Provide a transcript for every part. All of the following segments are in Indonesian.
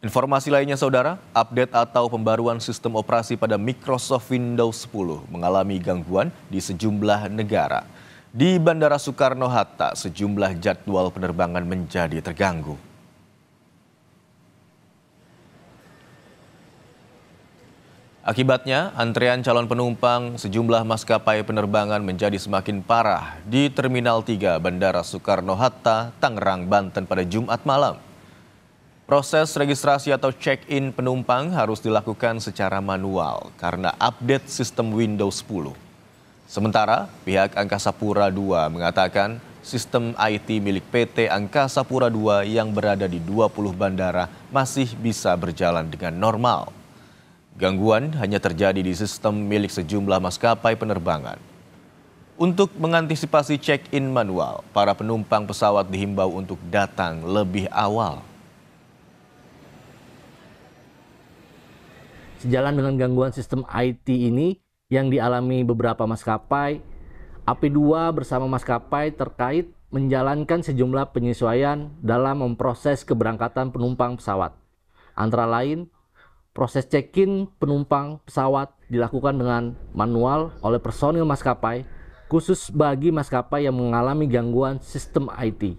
Informasi lainnya saudara, update atau pembaruan sistem operasi pada Microsoft Windows 10 mengalami gangguan di sejumlah negara. Di Bandara Soekarno-Hatta, sejumlah jadwal penerbangan menjadi terganggu. Akibatnya, antrean calon penumpang sejumlah maskapai penerbangan menjadi semakin parah di Terminal 3 Bandara Soekarno-Hatta, Tangerang, Banten pada Jumat malam. Proses registrasi atau check-in penumpang harus dilakukan secara manual karena update sistem Windows 10. Sementara pihak Angkasa Pura II mengatakan sistem IT milik PT Angkasa Pura II yang berada di 20 bandara masih bisa berjalan dengan normal. Gangguan hanya terjadi di sistem milik sejumlah maskapai penerbangan. Untuk mengantisipasi check-in manual, para penumpang pesawat dihimbau untuk datang lebih awal. Sejalan dengan gangguan sistem IT ini yang dialami beberapa maskapai, AP2 bersama maskapai terkait menjalankan sejumlah penyesuaian dalam memproses keberangkatan penumpang pesawat. Antara lain, proses check-in penumpang pesawat dilakukan dengan manual oleh personil maskapai khusus bagi maskapai yang mengalami gangguan sistem IT.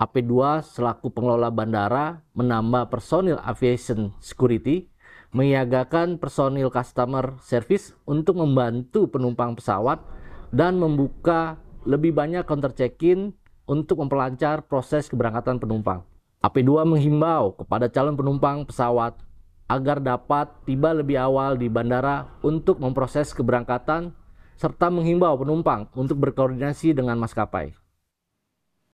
AP2 selaku pengelola bandara menambah personil aviation security menyiagakan personil customer service untuk membantu penumpang pesawat dan membuka lebih banyak counter check-in untuk memperlancar proses keberangkatan penumpang. AP2 menghimbau kepada calon penumpang pesawat agar dapat tiba lebih awal di bandara untuk memproses keberangkatan serta menghimbau penumpang untuk berkoordinasi dengan maskapai.